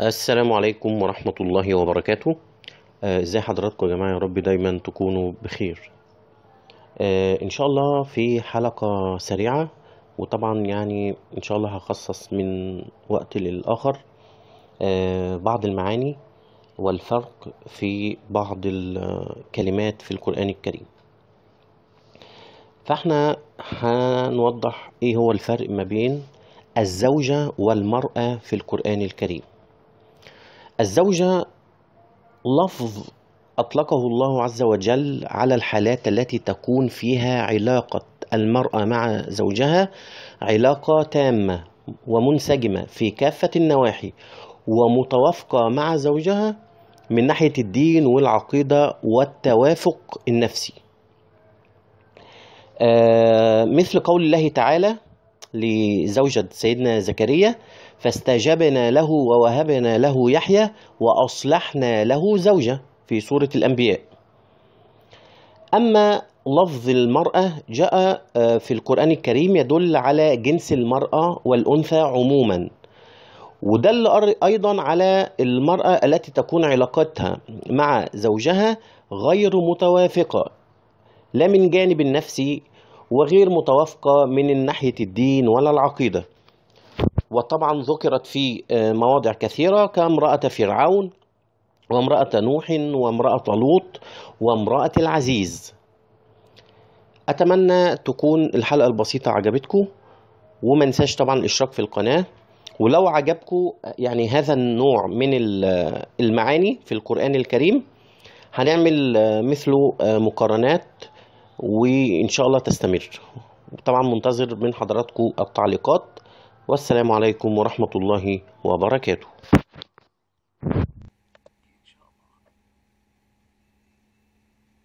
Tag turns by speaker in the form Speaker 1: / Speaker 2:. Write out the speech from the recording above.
Speaker 1: السلام عليكم ورحمة الله وبركاته آه، ازاي حضراتكم يا جماعة يا رب دايما تكونوا بخير آه، ان شاء الله في حلقة سريعة وطبعا يعني ان شاء الله هخصص من وقت للآخر آه، بعض المعاني والفرق في بعض الكلمات في القرآن الكريم فاحنا هنوضح ايه هو الفرق ما بين الزوجة والمرأة في القرآن الكريم الزوجة لفظ أطلقه الله عز وجل على الحالات التي تكون فيها علاقة المرأة مع زوجها علاقة تامة ومنسجمة في كافة النواحي ومتوافقة مع زوجها من ناحية الدين والعقيدة والتوافق النفسي آه، مثل قول الله تعالى لزوجة سيدنا زكريا فاستجبنا له ووهبنا له يحيى وأصلحنا له زوجة في سورة الأنبياء أما لفظ المرأة جاء آه، في القرآن الكريم يدل على جنس المرأة والأنثى عموما ودل أيضا على المرأة التي تكون علاقتها مع زوجها غير متوافقة لا من جانب النفسي وغير متوافقة من ناحية الدين ولا العقيدة وطبعا ذكرت في آه، مواضع كثيرة كامرأة فرعون وامرأة نوح وامرأة لوط وامرأة العزيز أتمنى تكون الحلقة البسيطة عجبتكم وما ننساش طبعا الاشتراك في القناة ولو عجبكم آه، يعني هذا النوع من آه، المعاني في القرآن الكريم هنعمل مثله مقارنات وان شاء الله تستمر طبعا منتظر من حضراتكم التعليقات والسلام عليكم ورحمه الله وبركاته